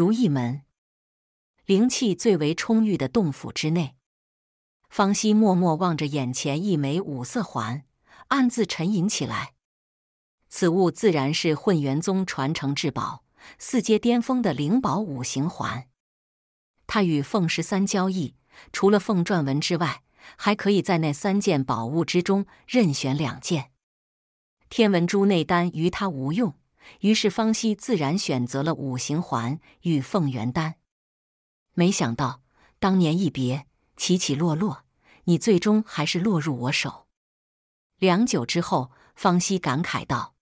如意门，灵气最为充裕的洞府之内，方希默默望着眼前一枚五色环，暗自沉吟起来。此物自然是混元宗传承至宝，四阶巅峰的灵宝五行环。他与凤十三交易，除了凤篆文之外，还可以在那三件宝物之中任选两件。天文珠内丹于他无用。于是方西自然选择了五行环与凤元丹。没想到当年一别，起起落落，你最终还是落入我手。良久之后，方西感慨道：“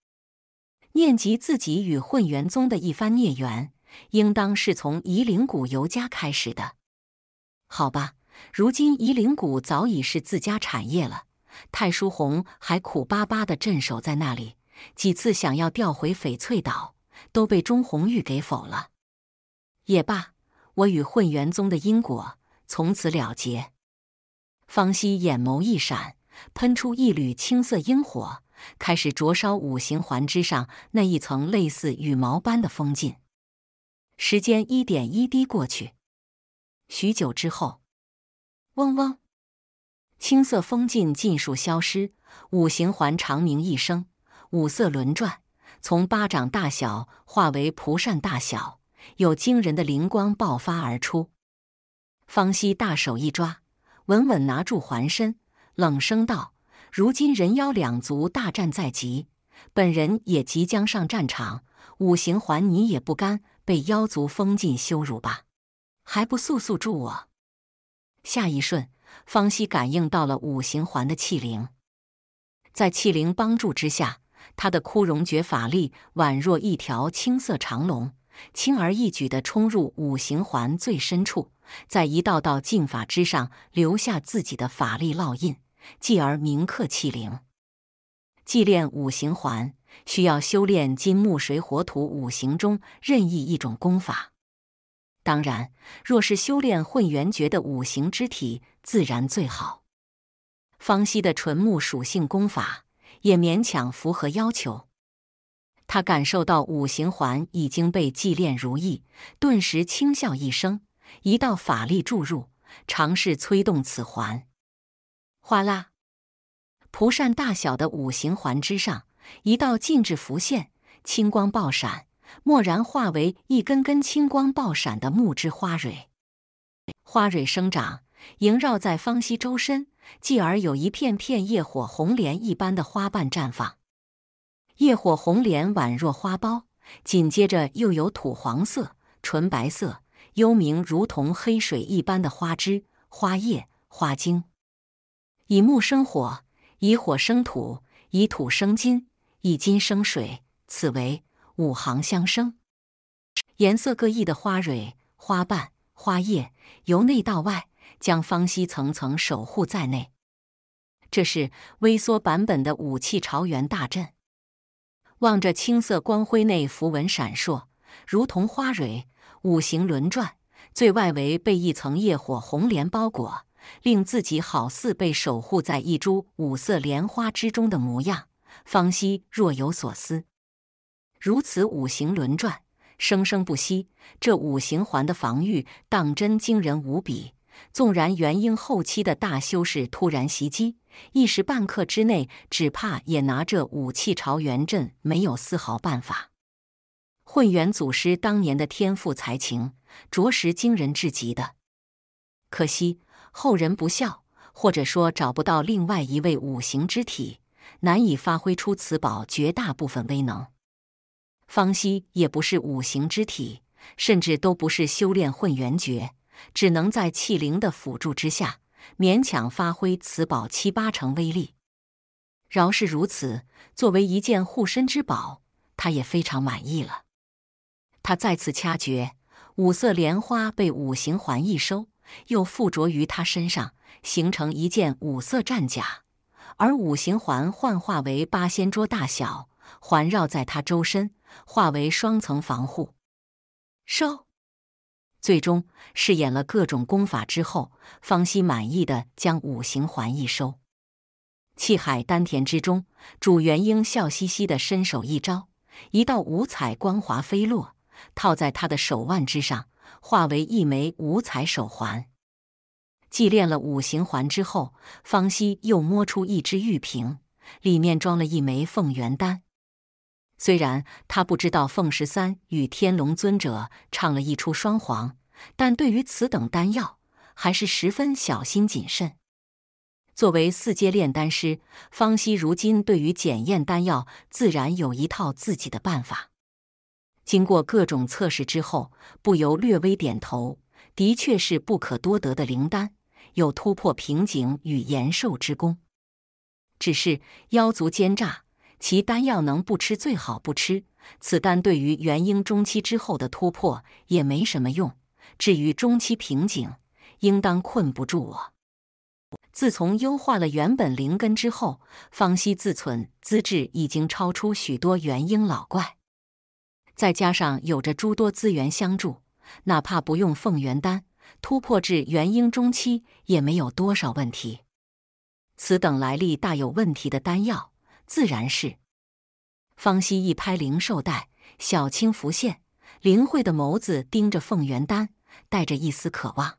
念及自己与混元宗的一番孽缘，应当是从夷陵谷尤家开始的。好吧，如今夷陵谷早已是自家产业了，太叔红还苦巴巴的镇守在那里。”几次想要调回翡翠岛，都被钟红玉给否了。也罢，我与混元宗的因果从此了结。方希眼眸一闪，喷出一缕青色阴火，开始灼烧五行环之上那一层类似羽毛般的封禁。时间一点一滴过去，许久之后，嗡嗡，青色封禁尽数消失，五行环长鸣一声。五色轮转，从巴掌大小化为蒲扇大小，有惊人的灵光爆发而出。方西大手一抓，稳稳拿住环身，冷声道：“如今人妖两族大战在即，本人也即将上战场。五行环，你也不甘被妖族封禁羞辱吧？还不速速助我！”下一瞬，方西感应到了五行环的气灵，在气灵帮助之下。他的枯荣诀法力宛若一条青色长龙，轻而易举地冲入五行环最深处，在一道道禁法之上留下自己的法力烙印，继而铭刻气灵。祭炼五行环需要修炼金木水火土五行中任意一种功法，当然，若是修炼混元诀的五行之体，自然最好。方西的纯木属性功法。也勉强符合要求。他感受到五行环已经被祭炼如意，顿时轻笑一声，一道法力注入，尝试催动此环。哗啦！蒲扇大小的五行环之上，一道禁制浮现，青光爆闪，蓦然化为一根根青光爆闪的木枝花蕊。花蕊生长，萦绕在方西周身。继而有一片片叶火红莲一般的花瓣绽放，叶火红莲宛若花苞。紧接着又有土黄色、纯白色、幽冥如同黑水一般的花枝、花叶、花茎。以木生火，以火生土，以土生金，以金生水，此为五行相生。颜色各异的花蕊、花瓣、花叶，由内到外。将方西层层守护在内，这是微缩版本的武器朝元大阵。望着青色光辉内符文闪烁，如同花蕊，五行轮转，最外围被一层业火红莲包裹，令自己好似被守护在一株五色莲花之中的模样。方希若有所思：如此五行轮转，生生不息，这五行环的防御当真惊人无比。纵然元婴后期的大修士突然袭击，一时半刻之内，只怕也拿这武器朝元阵没有丝毫办法。混元祖师当年的天赋才情，着实惊人至极的。可惜后人不孝，或者说找不到另外一位五行之体，难以发挥出此宝绝大部分威能。方希也不是五行之体，甚至都不是修炼混元诀。只能在气灵的辅助之下，勉强发挥此宝七八成威力。饶是如此，作为一件护身之宝，他也非常满意了。他再次掐诀，五色莲花被五行环一收，又附着于他身上，形成一件五色战甲。而五行环幻化为八仙桌大小，环绕在他周身，化为双层防护。收。最终，试演了各种功法之后，方希满意的将五行环一收，气海丹田之中，主元婴笑嘻嘻的伸手一招，一道五彩光华飞落，套在他的手腕之上，化为一枚五彩手环。祭练了五行环之后，方希又摸出一只玉瓶，里面装了一枚凤元丹。虽然他不知道凤十三与天龙尊者唱了一出双簧。但对于此等丹药，还是十分小心谨慎。作为四阶炼丹师，方希如今对于检验丹药，自然有一套自己的办法。经过各种测试之后，不由略微点头，的确是不可多得的灵丹，有突破瓶颈与延寿之功。只是妖族奸诈，其丹药能不吃最好不吃。此丹对于元婴中期之后的突破也没什么用。至于中期瓶颈，应当困不住我。自从优化了原本灵根之后，方西自存资质已经超出许多元婴老怪。再加上有着诸多资源相助，哪怕不用凤元丹突破至元婴中期，也没有多少问题。此等来历大有问题的丹药，自然是方西一拍灵兽袋，小青浮现，灵慧的眸子盯着凤元丹。带着一丝渴望，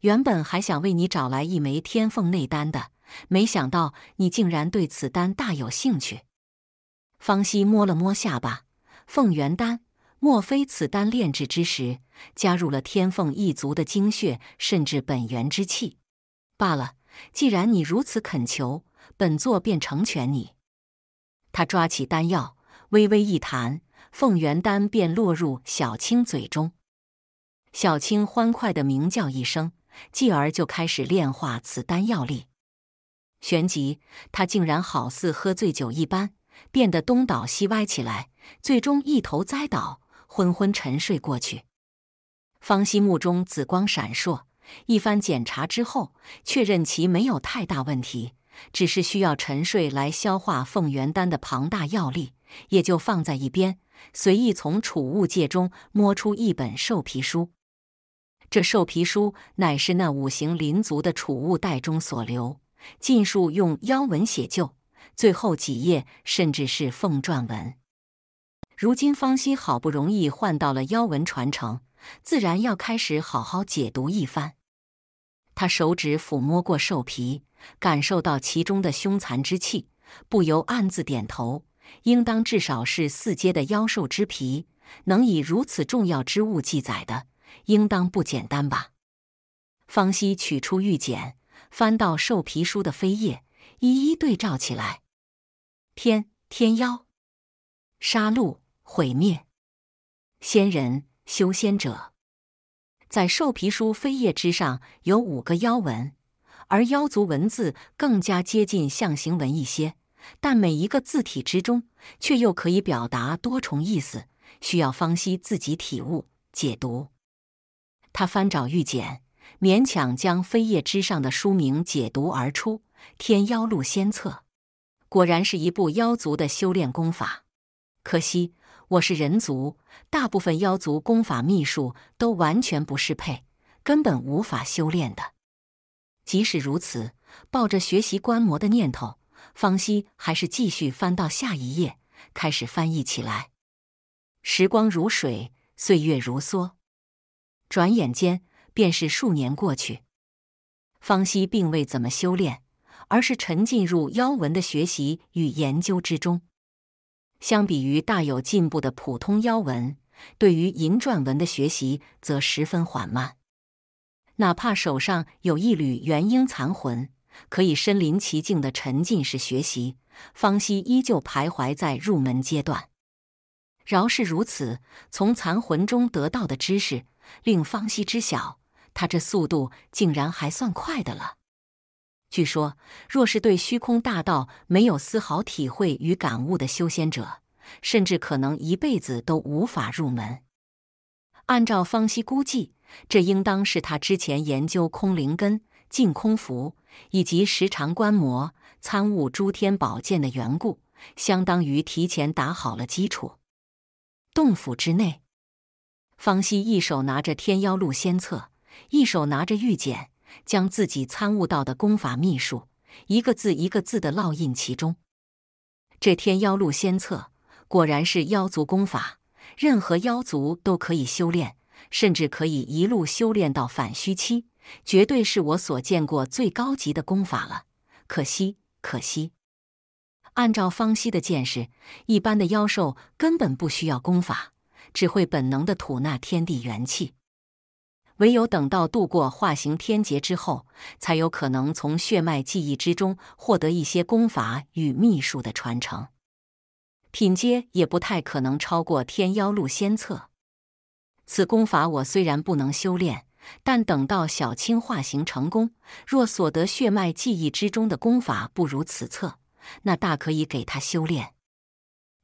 原本还想为你找来一枚天凤内丹的，没想到你竟然对此丹大有兴趣。方希摸了摸下巴，凤元丹，莫非此丹炼制之时加入了天凤一族的精血，甚至本源之气？罢了，既然你如此恳求，本座便成全你。他抓起丹药，微微一弹，凤元丹便落入小青嘴中。小青欢快的鸣叫一声，继而就开始炼化此丹药力。旋即，她竟然好似喝醉酒一般，变得东倒西歪起来，最终一头栽倒，昏昏沉睡过去。方西目中紫光闪烁，一番检查之后，确认其没有太大问题，只是需要沉睡来消化凤元丹的庞大药力，也就放在一边，随意从储物戒中摸出一本兽皮书。这兽皮书乃是那五行灵族的储物袋中所留，尽数用妖文写就，最后几页甚至是凤篆文。如今方心好不容易换到了妖文传承，自然要开始好好解读一番。他手指抚摸过兽皮，感受到其中的凶残之气，不由暗自点头：应当至少是四阶的妖兽之皮，能以如此重要之物记载的。应当不简单吧？方西取出玉简，翻到兽皮书的扉页，一一对照起来。天天妖杀戮毁灭，仙人修仙者在兽皮书扉页之上有五个妖文，而妖族文字更加接近象形文一些，但每一个字体之中却又可以表达多重意思，需要方西自己体悟解读。他翻找玉简，勉强将飞页之上的书名解读而出，《天妖录》仙册，果然是一部妖族的修炼功法。可惜我是人族，大部分妖族功法秘术都完全不适配，根本无法修炼的。即使如此，抱着学习观摩的念头，方希还是继续翻到下一页，开始翻译起来。时光如水，岁月如梭。转眼间便是数年过去，方希并未怎么修炼，而是沉浸入妖文的学习与研究之中。相比于大有进步的普通妖文，对于银篆文的学习则十分缓慢。哪怕手上有一缕元婴残魂，可以身临其境的沉浸式学习，方希依旧徘徊在入门阶段。饶是如此，从残魂中得到的知识。令方希知晓，他这速度竟然还算快的了。据说，若是对虚空大道没有丝毫体会与感悟的修仙者，甚至可能一辈子都无法入门。按照方希估计，这应当是他之前研究空灵根、净空符，以及时常观摩参悟诸天宝剑的缘故，相当于提前打好了基础。洞府之内。方希一手拿着《天妖录》仙册，一手拿着玉简，将自己参悟到的功法秘术，一个字一个字的烙印其中。这《天妖录》仙册果然是妖族功法，任何妖族都可以修炼，甚至可以一路修炼到反虚期，绝对是我所见过最高级的功法了。可惜，可惜！按照方希的见识，一般的妖兽根本不需要功法。只会本能的吐纳天地元气，唯有等到度过化形天劫之后，才有可能从血脉记忆之中获得一些功法与秘术的传承，品阶也不太可能超过《天妖录》仙册。此功法我虽然不能修炼，但等到小青化形成功，若所得血脉记忆之中的功法不如此册，那大可以给他修炼，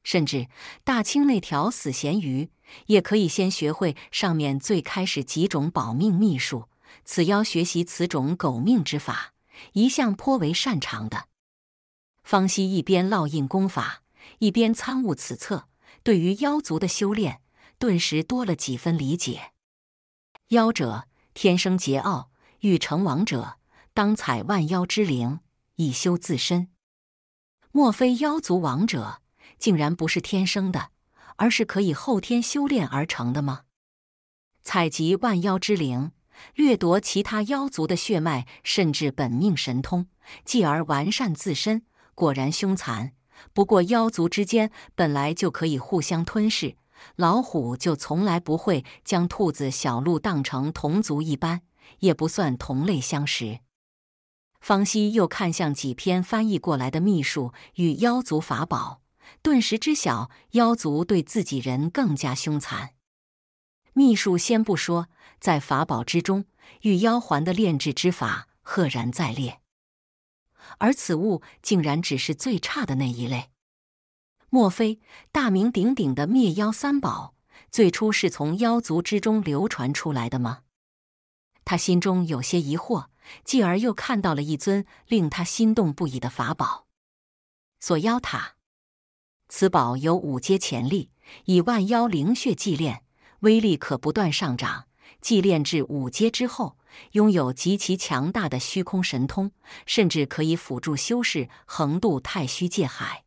甚至大清那条死咸鱼。也可以先学会上面最开始几种保命秘术。此妖学习此种狗命之法，一向颇为擅长的。方希一边烙印功法，一边参悟此策，对于妖族的修炼，顿时多了几分理解。妖者天生桀骜，欲成王者，当采万妖之灵，以修自身。莫非妖族王者，竟然不是天生的？而是可以后天修炼而成的吗？采集万妖之灵，掠夺其他妖族的血脉，甚至本命神通，继而完善自身。果然凶残。不过妖族之间本来就可以互相吞噬，老虎就从来不会将兔子、小鹿当成同族一般，也不算同类相食。方希又看向几篇翻译过来的秘术与妖族法宝。顿时知晓妖族对自己人更加凶残。秘术先不说，在法宝之中，御妖环的炼制之法赫然在列，而此物竟然只是最差的那一类。莫非大名鼎鼎的灭妖三宝最初是从妖族之中流传出来的吗？他心中有些疑惑，继而又看到了一尊令他心动不已的法宝——锁妖塔。此宝有五阶潜力，以万妖灵血祭炼，威力可不断上涨。祭炼至五阶之后，拥有极其强大的虚空神通，甚至可以辅助修士横渡太虚界海。